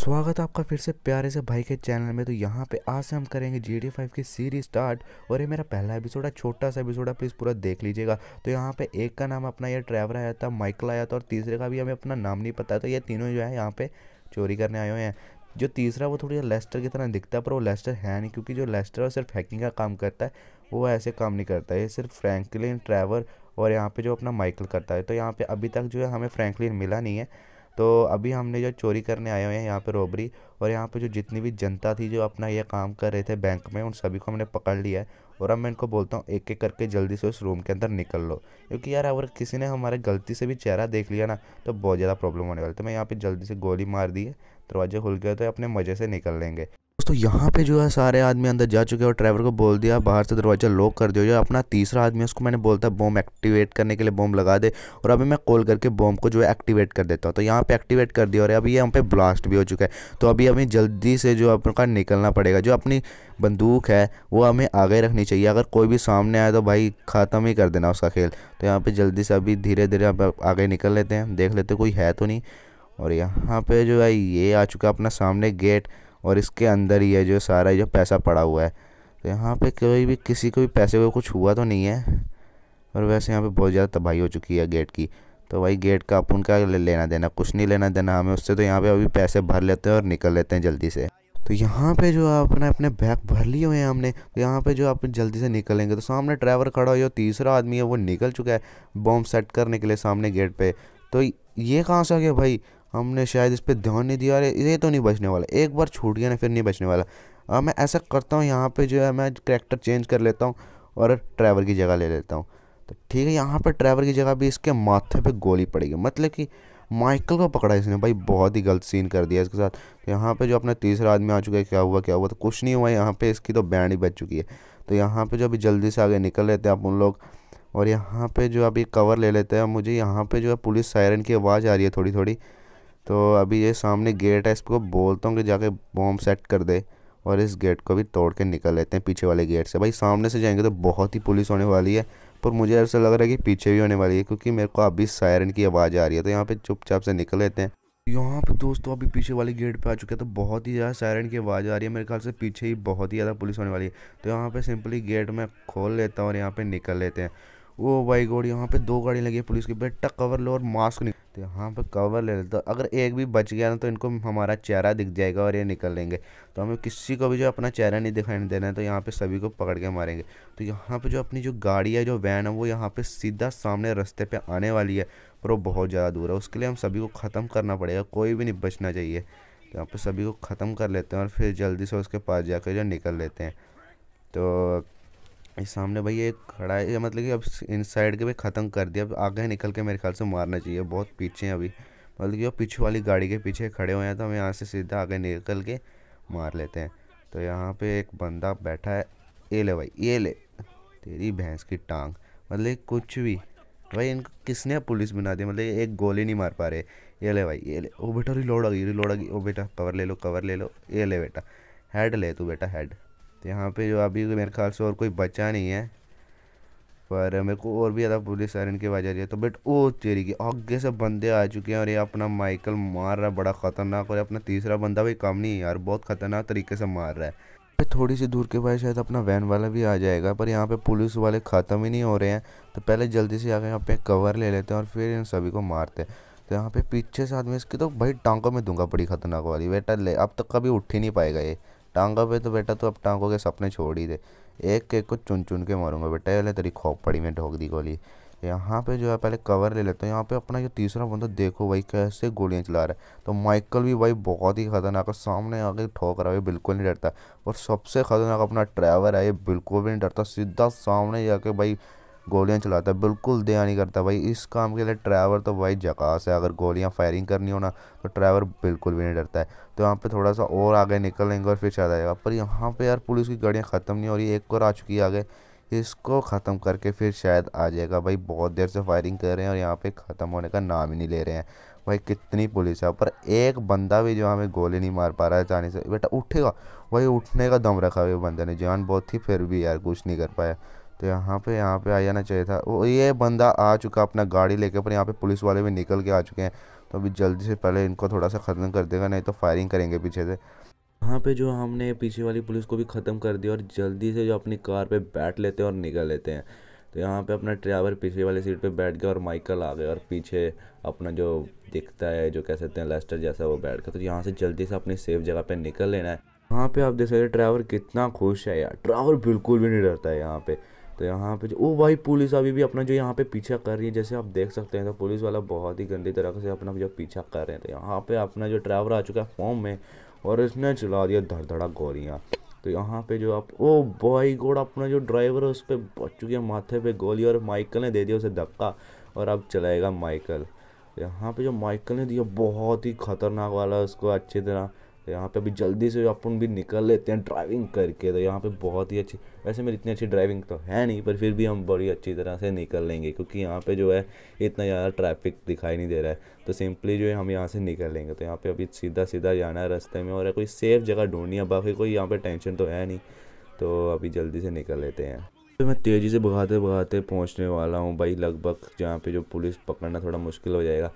स्वागत है आपका फिर से प्यारे से भाई के चैनल में तो यहाँ पे आज से हम करेंगे जी डी फाइव की सीरीज स्टार्ट और ये मेरा पहला एपिसोड है छोटा सा एपिसोड है प्लीज़ पूरा देख लीजिएगा तो यहाँ पे एक का नाम अपना ये ट्रैवर आया था माइकल आया था और तीसरे का भी हमें अपना नाम नहीं पता तो ये तीनों जो है यहाँ पर चोरी करने आए हुए हैं जो तीसरा वो थोड़ी लेस्टर की तरह दिखता है पर वो लेस्टर है नहीं क्योंकि जो लेस्टर है सिर्फ हैकिंग का काम करता है वो ऐसे काम नहीं करता है ये सिर्फ फ्रैंकलिन ट्रैवर और यहाँ पर जो अपना माइकल करता है तो यहाँ पर अभी तक जो है हमें फ्रैंकलिन मिला नहीं है तो अभी हमने जो चोरी करने आए हुए हैं यहाँ पर रॉबरी और यहाँ पर जो जितनी भी जनता थी जो अपना ये काम कर रहे थे बैंक में उन सभी को हमने पकड़ लिया है और अब मैं इनको बोलता हूँ एक एक करके जल्दी से उस रूम के अंदर निकल लो क्योंकि यार अगर किसी ने हमारे गलती से भी चेहरा देख लिया ना तो बहुत ज़्यादा प्रॉब्लम होने वाली तो मैं यहाँ पर जल्दी से गोली मार दी है दरवाजे खुल गए तो अपने मज़े से निकल लेंगे दोस्तों यहाँ पे जो है सारे आदमी अंदर जा चुके हैं और ड्राइवर को बोल दिया बाहर से दरवाज़ा लॉक कर दिया अपना तीसरा आदमी उसको मैंने बोलता है बॉम एक्टिवेट करने के लिए बॉम लगा दे और अभी मैं कॉल करके बॉम को जो है एक्टिवेट कर देता हूँ तो यहाँ पे एक्टिवेट कर दिया और अभी यहाँ पे ब्लास्ट भी हो चुका है तो अभी हमें जल्दी से जो अपना निकलना पड़ेगा जो अपनी बंदूक है वो हमें आगे रखनी चाहिए अगर कोई भी सामने आए तो भाई ख़त्म ही कर देना उसका खेल तो यहाँ पर जल्दी से अभी धीरे धीरे आगे निकल लेते हैं देख लेते कोई है तो नहीं और यहाँ पे जो है ये आ चुका अपना सामने गेट और इसके अंदर ही है जो सारा जो पैसा पड़ा हुआ है तो यहाँ पे कोई भी किसी को भी पैसे को कुछ हुआ तो नहीं है और वैसे यहाँ पे बहुत ज़्यादा तबाही हो चुकी है गेट की तो भाई गेट का अपन का लेना देना कुछ नहीं लेना देना हमें उससे तो यहाँ पे अभी पैसे भर लेते हैं और निकल लेते हैं जल्दी से तो यहाँ पे जो आपने अपने बैग भर लिए हुए हैं हमने तो यहाँ पे जो आप जल्दी से निकलेंगे तो सामने ड्राइवर खड़ा हो जो तीसरा आदमी है वो निकल चुका है बॉम्ब सेट करने के लिए सामने गेट पे तो ये कहाँ से आ गया भाई हमने शायद इस पर ध्यान नहीं दिया अरे ये तो नहीं बचने वाला एक बार छूट गया ना फिर नहीं बचने वाला अब मैं ऐसा करता हूँ यहाँ पे जो है मैं करेक्टर चेंज कर लेता हूँ और ट्रैवर की जगह ले लेता हूँ तो ठीक है यहाँ पर ट्रैवर की जगह भी इसके माथे पर गोली पड़ेगी मतलब कि माइकल को पकड़ा इसने भाई बहुत ही गलत सीन कर दिया इसके साथ तो यहाँ पे जो अपना तीसरा आदमी आ चुका है क्या हुआ क्या हुआ तो कुछ नहीं हुआ यहाँ पे इसकी तो बैंड ही बच चुकी है तो यहाँ पे जो अभी जल्दी से आगे निकल लेते हैं आप उन लोग और यहाँ पे जो अभी कवर ले लेते हैं मुझे यहाँ पे जो है पुलिस सायरन की आवाज़ आ रही है थोड़ी थोड़ी तो अभी ये सामने गेट है इसको बोलता हूँ कि जाके बॉम्ब सेट कर दे और इस गेट को भी तोड़ के निकल लेते हैं पीछे वाले गेट से भाई सामने से जाएंगे तो बहुत ही पुलिस होने वाली है पर मुझे ऐसा लग रहा है कि पीछे भी होने वाली है क्योंकि मेरे को अभी सायरन की आवाज़ आ रही है तो यहाँ पे चुपचाप से निकल लेते हैं यहाँ पे दोस्तों अभी पीछे वाले गेट पे आ चुके हैं तो बहुत ही ज़्यादा सायरन की आवाज़ आ रही है मेरे ख्याल से पीछे ही बहुत ही ज़्यादा पुलिस होने वाली है तो यहाँ पे सिंपली गेट में खोल लेता हूँ और यहाँ पे निकल लेते हैं ओ भाई गोड यहाँ पे दो गाड़ी लगी है पुलिस की बेटा कवर लो और मास्क नहीं तो यहाँ पे कवर ले लेते अगर एक भी बच गया ना तो इनको हमारा चेहरा दिख जाएगा और ये निकल लेंगे तो हमें किसी को भी जो अपना चेहरा नहीं दिखाई देना है तो यहाँ पे सभी को पकड़ के मारेंगे तो यहाँ पे जो अपनी जो गाड़ी है जो वैन है वो यहाँ पे सीधा सामने रस्ते पे आने वाली है पर वो बहुत ज़्यादा दूर है उसके लिए हम सभी को ख़त्म करना पड़ेगा कोई भी नहीं बचना चाहिए तो यहाँ पर सभी को ख़त्म कर लेते हैं और फिर जल्दी से उसके पास जाकर जो निकल लेते हैं तो ये सामने भाई एक खड़ा है मतलब कि अब इन साइड के भी ख़त्म कर दिया अब आगे निकल के मेरे ख्याल से मारना चाहिए बहुत पीछे हैं अभी मतलब कि वो पीछे वाली गाड़ी के पीछे खड़े हुए हैं तो हम यहाँ से सीधा आगे निकल के मार लेते हैं तो यहाँ पे एक बंदा बैठा है ये ले भाई ये ले तेरी भैंस की टांग मतलब कुछ भी भाई इनको किसने पुलिस बना दी मतलब एक गोली नहीं मार पा रहे ये ले भाई ये ले ओ बेटा रिलोड आ गई रिलोड आ गई ओ बेटा कवर ले लो कवर ले लो ये ले बेटा हेड ले तू बेटा हेड तो यहाँ पे जो अभी तो मेरे ख्याल से और कोई बचा नहीं है पर मेरे को और भी ज़्यादा पुलिस साइरन की आवाज़ आ रही है तो बट ओ तेरी की आगे से बंदे आ चुके हैं और ये अपना माइकल मार रहा है बड़ा ख़तरनाक और अपना तीसरा बंदा भी कम नहीं है यार बहुत ख़तरनाक तरीके से मार रहा है थोड़ी सी दूर के बाद शायद अपना वैन वाला भी आ जाएगा पर यहाँ पे पुलिस वाले ख़त्म ही नहीं हो रहे हैं तो पहले जल्दी से आकर यहाँ पे कवर ले लेते हैं और फिर इन सभी को मारते हैं तो यहाँ पे पीछे से आदमी इसकी तो भाई टांकों में दूंगा बड़ी खतरनाक वाली बेटा ले अब तक तो कभी उठ ही नहीं पाएगा ये टांगा पे तो बेटा तू अब टांगों के सपने छोड़ ही दे एक एक को चुन चुन के मारूंगा बेटा ये तेरी खोपड़ी में ढोक दी गोली यहाँ पे जो है पहले कवर ले लेते हैं यहाँ पे अपना जो तीसरा बंदा देखो भाई कैसे गोलियाँ चला रहा है तो माइकल भी भाई बहुत ही ख़तरनाक है सामने आके ठोक रहा है बिल्कुल नहीं डरता और सबसे ख़तरनाक अपना ड्राइवर है ये बिल्कुल भी नहीं डरता सीधा सामने जाके भाई गोलियाँ चलाता है बिल्कुल दया नहीं करता भाई इस काम के लिए ड्राइवर तो भाई जकास है अगर गोलियाँ फायरिंग करनी हो ना तो ड्राइवर बिल्कुल भी नहीं डरता है तो यहाँ पे थोड़ा सा और आगे निकल लेंगे और फिर चला जाएगा पर यहाँ पे यार पुलिस की गाड़ियाँ ख़त्म नहीं हो रही एक और आ चुकी है आगे इसको ख़त्म करके फिर शायद आ जाएगा भाई बहुत देर से फायरिंग कर रहे हैं और यहाँ पे ख़त्म होने का नाम ही नहीं ले रहे हैं भाई कितनी पुलिस है पर एक बंदा भी जो हमें गोली नहीं मार पा रहा है जाने से बेटा उठेगा वही उठने का दम रखा हुआ बंदे ने जान बहुत थी फिर भी यार कुछ नहीं कर पाया तो यहाँ पे यहाँ पे आ जाना चाहिए था वो ये बंदा आ चुका अपना गाड़ी लेके पर यहाँ पे पुलिस वाले भी निकल के आ चुके हैं तो अभी जल्दी से पहले इनको थोड़ा सा ख़त्म कर देगा नहीं तो फायरिंग करेंगे पीछे से वहाँ पे जो हमने पीछे वाली पुलिस को भी ख़त्म कर दिया और जल्दी से जो अपनी कार पे बैठ लेते हैं और निकल लेते हैं तो यहाँ पे अपना ड्राइवर पीछे वाली सीट पे बैठ गया और माइकल आ गया और पीछे अपना जो दिखता है जो कह सकते हैं लेस्टर जैसा वो बैठ गया तो यहाँ से जल्दी से अपनी सेफ जगह पर निकल लेना है वहाँ पर आप देख सकते ड्राइवर कितना खुश है यार ड्राइवर बिल्कुल भी नहीं डरता है यहाँ पर तो यहाँ पे जो ओ भाई पुलिस अभी भी अपना जो यहाँ पे पीछा कर रही है जैसे आप देख सकते हैं तो पुलिस वाला बहुत ही गंदी तरह से अपना जो पीछा कर रहे हैं तो यहाँ पे अपना जो ड्राइवर आ चुका है फॉर्म में और इसने चला दिया धड़धड़ा गोलियाँ तो यहाँ पे जो आप ओ भाई गोड अपना जो ड्राइवर है उस पर बच चुकी है माथे पे गोली और माइकल ने दे दिया उसे धक्का और अब चलाएगा माइकल यहाँ पे जो माइकल ने दिया बहुत ही खतरनाक वाला उसको अच्छी तरह तो यहाँ पे अभी जल्दी से अपन भी निकल लेते हैं ड्राइविंग करके तो यहाँ पे बहुत ही अच्छी वैसे मेरी इतनी अच्छी ड्राइविंग तो है नहीं पर फिर भी हम बड़ी अच्छी तरह से निकल लेंगे क्योंकि यहाँ पे जो है इतना ज़्यादा ट्रैफिक दिखाई नहीं दे रहा है तो सिंपली जो है हम यहाँ से निकल लेंगे तो यहाँ पर अभी सीधा सीधा जाना है रास्ते में और कोई सेफ़ जगह ढूंढनी है बाकी कोई यहाँ पर टेंशन तो है नहीं तो अभी जल्दी से निकल लेते हैं तो मैं तेज़ी से भगाते भगाते पहुँचने वाला हूँ भाई लगभग जहाँ पर जो पुलिस पकड़ना थोड़ा मुश्किल हो जाएगा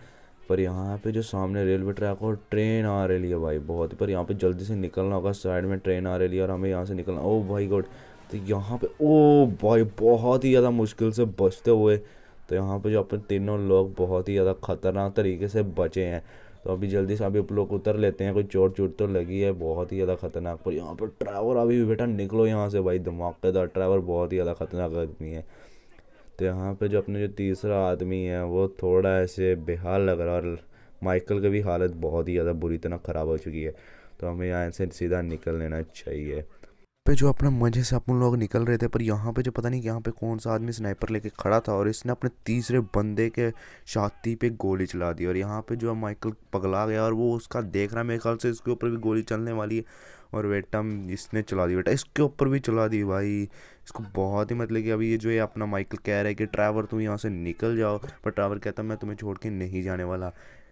पर यहाँ पे जो सामने रेलवे ट्रैक और ट्रेन आ रही है भाई बहुत पर यहाँ पे जल्दी से निकलना होगा साइड में ट्रेन आ रही है और हमें यहाँ से निकलना ओ भाई गुड तो यहाँ पे ओ भाई बहुत ही ज़्यादा मुश्किल से बचते हुए तो यहाँ पे जो अपने तीनों लोग बहुत ही ज़्यादा ख़तरनाक तरीके से बचे हैं तो अभी जल्दी से अभी आप लोग उतर लेते हैं कोई चोट चोट तो लगी है बहुत ही ज़्यादा खतरनाक पर यहाँ पर ड्राइवर अभी भी बेटा निकलो यहाँ से भाई धमाकेदार ड्राइवर बहुत ही ज़्यादा खतरनाक आदमी है तो यहाँ पे जो अपने जो तीसरा आदमी है वो थोड़ा ऐसे बेहाल लग रहा है और माइकल की भी हालत बहुत ही ज़्यादा बुरी तरह ख़राब हो चुकी है तो हमें यहाँ से सीधा निकल लेना चाहिए पे जो अपने मज़े से अपन लोग निकल रहे थे पर यहाँ पे जो पता नहीं यहाँ पे कौन सा आदमी स्नाइपर लेके खड़ा था और इसने अपने तीसरे बंदे के छाती पे गोली चला दी और यहाँ पे जो माइकल पगला गया और वो उसका देख रहा है मेरे ख्याल से इसके ऊपर भी गोली चलने वाली है और बेटा इसने चला दी बेटा इसके ऊपर भी चला दी भाई इसको बहुत ही मतलब कि अभी ये जो है अपना माइकल कह रहा है कि ट्रैवर तुम यहाँ से निकल जाओ पर ट्रैवर कहता मैं तुम्हें छोड़ के नहीं जाने वाला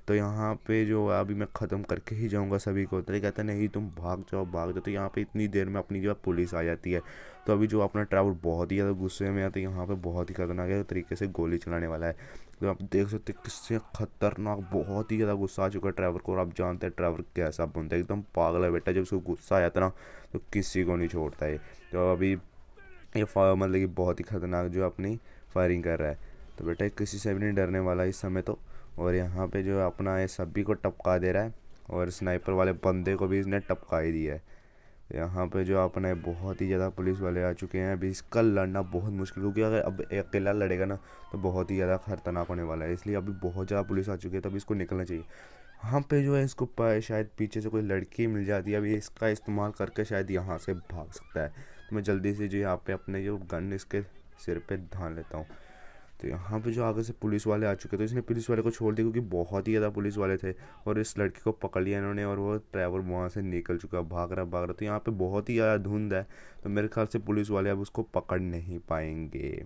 तो यहाँ पे जो है अभी मैं ख़त्म करके ही जाऊँगा सभी को तो कहता नहीं तुम भाग जाओ भाग जाओ तो यहाँ पे इतनी देर में अपनी जो है पुलिस आ जाती है तो अभी जो अपना ट्रैवल बहुत ही ज़्यादा गुस्से में है तो यहाँ पे बहुत ही खतरनाक तरीके से गोली चलाने वाला है तो आप देख सकते हैं किससे खतरनाक बहुत ही ज़्यादा गुस्सा आ चुका है ड्राइवर को और आप जानते हैं ड्राइवर कैसा बनता है एकदम पागल है बेटा जब उसको गुस्सा आया था ना तो किसी को नहीं छोड़ता है तो अभी ये मतलब कि बहुत ही खतरनाक जो अपनी फायरिंग कर रहा है तो बेटा किसी से भी नहीं डरने वाला इस समय तो और यहाँ पर जो अपना ये सभी को टपका दे रहा है और स्नाइपर वाले बंदे को भी इसने टपका ही दिया है यहाँ पे जो अपने बहुत ही ज़्यादा पुलिस वाले आ चुके हैं अभी इसका लड़ना बहुत मुश्किल क्योंकि अगर अब अकेला लड़ेगा ना तो बहुत ही ज़्यादा खतरनाक होने वाला है इसलिए अभी बहुत ज़्यादा पुलिस आ चुकी है तब इसको निकलना चाहिए यहाँ पे जो है इसको शायद पीछे से कोई लड़की मिल जाती है अभी इसका इस्तेमाल करके शायद यहाँ से भाग सकता है तो मैं जल्दी से जो यहाँ पे अपने जो गन इसके सिर पे धान लेता हूँ तो यहाँ पे जो आगे से पुलिस वाले आ चुके थे तो इसने पुलिस वाले को छोड़ दिया क्योंकि बहुत ही ज़्यादा पुलिस वाले थे और इस लड़के को पकड़ लिया इन्होंने और वो ड्राइवर वहाँ से निकल चुका भाग रहा भाग रहा तो यहाँ पे बहुत ही ज़्यादा धुंध है तो मेरे ख्याल से पुलिस वाले अब उसको पकड़ नहीं पाएंगे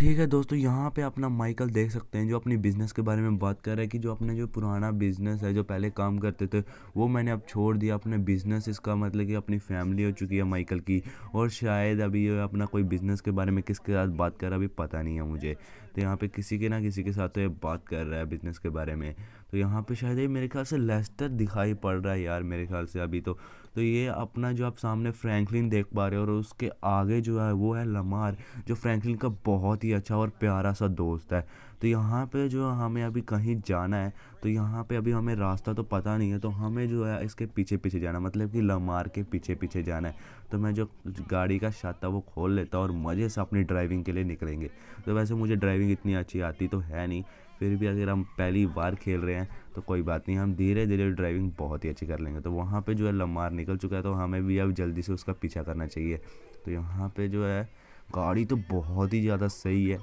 ठीक है दोस्तों यहाँ पे अपना माइकल देख सकते हैं जो अपनी बिज़नेस के बारे में बात कर रहा है कि जो अपने जो पुराना बिज़नेस है जो पहले काम करते थे वो मैंने अब छोड़ दिया अपने बिज़नेस इसका मतलब कि अपनी फैमिली हो चुकी है माइकल की और शायद अभी ये अपना कोई बिज़नेस के बारे में किसके साथ बात कर रहा है अभी पता नहीं है मुझे तो यहाँ पर किसी के ना किसी के साथ तो ये बात कर रहा है बिज़नेस के बारे में तो यहाँ पे शायद ये मेरे ख्याल से लेस्टर दिखाई पड़ रहा है यार मेरे ख्याल से अभी तो तो ये अपना जो आप सामने फ्रैंकलिन देख पा रहे हो और उसके आगे जो है वो है लमार जो फ्रैंकलिन का बहुत ही अच्छा और प्यारा सा दोस्त है तो यहाँ पे जो हमें अभी कहीं जाना है तो यहाँ पे अभी हमें रास्ता तो पता नहीं है तो हमें जो है इसके पीछे पीछे जाना मतलब कि लमार के पीछे पीछे जाना है तो मैं जो गाड़ी का शत था वो खोल लेता और मज़े से अपनी ड्राइविंग के लिए निकलेंगे तो वैसे मुझे ड्राइविंग इतनी अच्छी आती तो है नहीं फिर भी अगर हम पहली बार खेल रहे हैं तो कोई बात नहीं हम धीरे धीरे ड्राइविंग बहुत ही अच्छी कर लेंगे तो वहाँ पर जो है लम्बार निकल चुका है तो हमें भी अब जल्दी से उसका पीछा करना चाहिए तो यहाँ पर जो है गाड़ी तो बहुत ही ज़्यादा सही है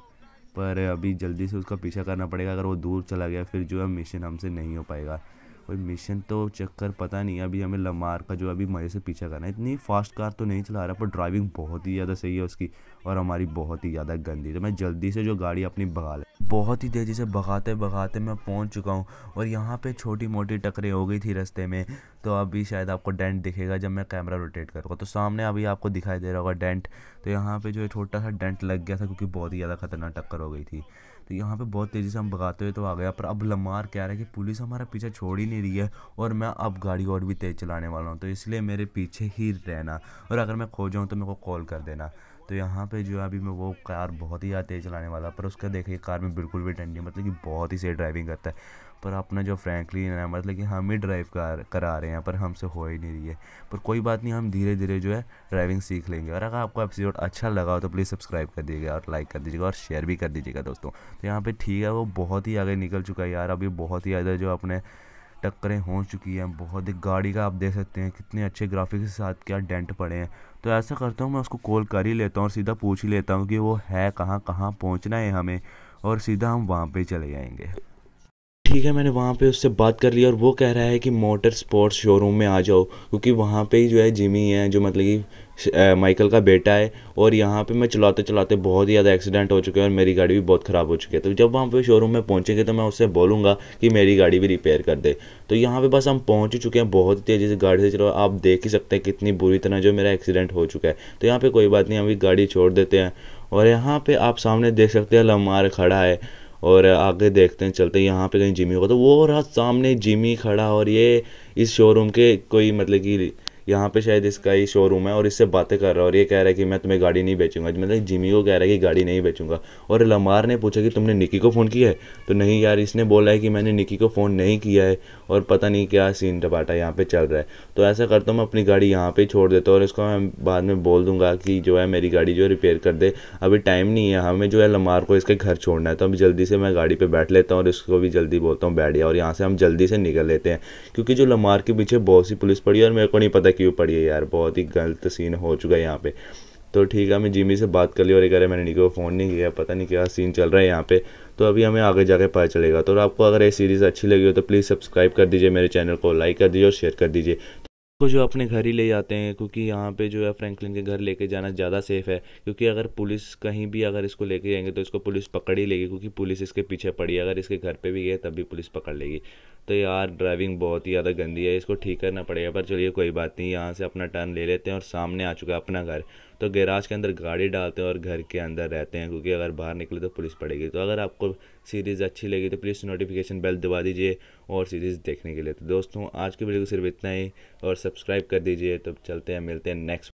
पर अभी जल्दी से उसका पीछा करना पड़ेगा अगर वो दूर चला गया फिर जो है मिशन हमसे नहीं हो पाएगा कोई मिशन तो चक्कर पता नहीं अभी हमें लमार का जो अभी मज़े से पीछा करना है इतनी फास्ट कार तो नहीं चला रहा पर ड्राइविंग बहुत ही ज़्यादा सही है उसकी और हमारी बहुत ही ज़्यादा गंदी तो मैं जल्दी से जो गाड़ी अपनी भगा ले बहुत ही तेज़ी से भगाते भगाते मैं पहुंच चुका हूँ और यहाँ पे छोटी मोटी टकरें हो गई थी रास्ते में तो अभी शायद आपको डेंट दिखेगा जब मैं कैमरा रोटेट करूँगा तो सामने अभी आपको दिखाई दे रहा होगा डेंट तो यहाँ पर जो है छोटा सा डेंट लग गया था क्योंकि बहुत ही ज़्यादा खतरनाक टक्कर हो गई थी तो यहाँ पे बहुत तेज़ी से हम भगाते हुए तो आ गया पर अब लमार कह रहा है कि पुलिस हमारा पीछा छोड़ ही नहीं रही है और मैं अब गाड़ी और भी तेज़ चलाने वाला हूँ तो इसलिए मेरे पीछे ही रहना और अगर मैं खो जाऊँ तो मेरे को कॉल कर देना तो यहाँ पे जो है अभी मैं वो कार बहुत ही ज़्यादा तेज़ चलाने वाला पर उसका देखिए कार में बिल्कुल भी डर मतलब कि बहुत ही सही ड्राइविंग करता है पर अपना जो फ्रैंकलिन है मतलब कि हम ही ड्राइव कर करा रहे हैं पर हमसे हो ही नहीं रही है पर कोई बात नहीं हम धीरे धीरे जो है ड्राइविंग सीख लेंगे और अगर आपको एपिसोड अच्छा लगा हो तो प्लीज़ सब्सक्राइब कर दीजिएगा और लाइक कर दीजिएगा और शेयर भी कर दीजिएगा दोस्तों तो यहाँ पर ठीक है वो बहुत ही आगे निकल चुका है यार अभी बहुत ही ज़्यादा जो अपने टक्करें हो चुकी हैं बहुत ही गाड़ी का आप देख सकते हैं कितने अच्छे ग्राफिक्स के साथ क्या डेंट पड़े हैं तो ऐसा करता हूँ मैं उसको कॉल कर ही लेता हूँ और सीधा पूछ ही लेता हूँ कि वो है कहाँ कहाँ पहुँचना है हमें और सीधा हम वहाँ पे चले जाएंगे ठीक है मैंने वहाँ पे उससे बात कर ली और वो कह रहा है कि मोटर स्पोर्ट्स शोरूम में आ जाओ क्योंकि वहाँ पे ही जो है जिमी है जो मतलब कि माइकल का बेटा है और यहाँ पे मैं चलाते चलाते बहुत ही ज़्यादा एक्सीडेंट हो चुके हैं और मेरी गाड़ी भी बहुत ख़राब हो चुकी है तो जब वहाँ पे शोरूम में पहुँचेंगे तो मैं उससे बोलूँगा कि मेरी गाड़ी भी रिपेयर कर दे तो यहाँ पे बस हम पहुँच ही चुके हैं बहुत ही तेज़ी से गाड़ी से चलो आप देख ही सकते हैं कितनी बुरी तरह जो मेरा एक्सीडेंट हो चुका है तो यहाँ पर कोई बात नहीं हम अभी गाड़ी छोड़ देते हैं और यहाँ पर आप सामने देख सकते हैं लमार खड़ा है और आगे देखते हैं चलते हैं यहाँ पे कहीं जिमी होगा तो वो रहा सामने जिमी खड़ा और ये इस शोरूम के कोई मतलब कि यहाँ पे शायद इसका ही शोरूम है और इससे बातें कर रहा है और ये कह रहा है कि मैं तुम्हें गाड़ी नहीं बेचूंगा मतलब जिमी को कह रहा है कि गाड़ी नहीं बेचूंगा और लमार ने पूछा कि तुमने निकी को फ़ोन किया है तो नहीं यार इसने बोला है कि मैंने निकी को फ़ोन नहीं किया है और पता नहीं क्या सीन टपाटा यहाँ पर चल रहा है तो ऐसा करता हूँ मैं अपनी गाड़ी यहाँ पर छोड़ देता हूँ और इसको मैं बाद में बोल दूँगा कि जो है मेरी गाड़ी जो है रिपेयर कर दे अभी टाइम नहीं है हमें जो है लमार को इसके घर छोड़ना है तो अभी जल्दी से मैं गाड़ी पर बैठ लेता हूँ और इसको भी जल्दी बोलता हूँ बैठ गया और यहाँ से हम जल्दी से निकल लेते हैं क्योंकि जो लमार के पीछे बहुत सी पुलिस पड़ी है और मेरे को नहीं पता क्यों पड़ी है यार बहुत ही गलत सीन हो चुका है यहाँ पे तो ठीक है मैं जिमी से बात कर ली और एक अरे मैंने निको फ़ोन नहीं किया पता नहीं क्या सीन चल रहा है यहाँ पे तो अभी हमें आगे जाके पता चलेगा तो आपको अगर ये सीरीज़ अच्छी लगी हो तो प्लीज़ सब्सक्राइब कर दीजिए मेरे चैनल को लाइक कर दीजिए और शेयर कर दीजिए को तो जो अपने घर ही ले जाते हैं क्योंकि यहाँ पे जो है फ्रैंकलिन के घर लेके जाना ज़्यादा सेफ़ है क्योंकि अगर पुलिस कहीं भी अगर इसको लेके जाएंगे तो इसको पुलिस पकड़ ही लेगी क्योंकि पुलिस इसके पीछे पड़ी है अगर इसके घर पे भी गए तब भी पुलिस पकड़ लेगी तो यार ड्राइविंग बहुत ही ज़्यादा गंदी है इसको ठीक करना पड़ेगा पर चलिए कोई बात नहीं यहाँ से अपना टर्न ले लेते हैं और सामने आ चुका है अपना घर तो गैराज के अंदर गाड़ी डालते हैं और घर के अंदर रहते हैं क्योंकि अगर बाहर निकले तो पुलिस पड़ेगी तो अगर आपको सीरीज़ अच्छी लगी तो प्लीज़ नोटिफिकेशन बेल दबा दीजिए और सीरीज़ देखने के लिए तो दोस्तों आज की वीडियो को सिर्फ इतना ही और सब्सक्राइब कर दीजिए तो चलते हैं मिलते हैं नेक्स्ट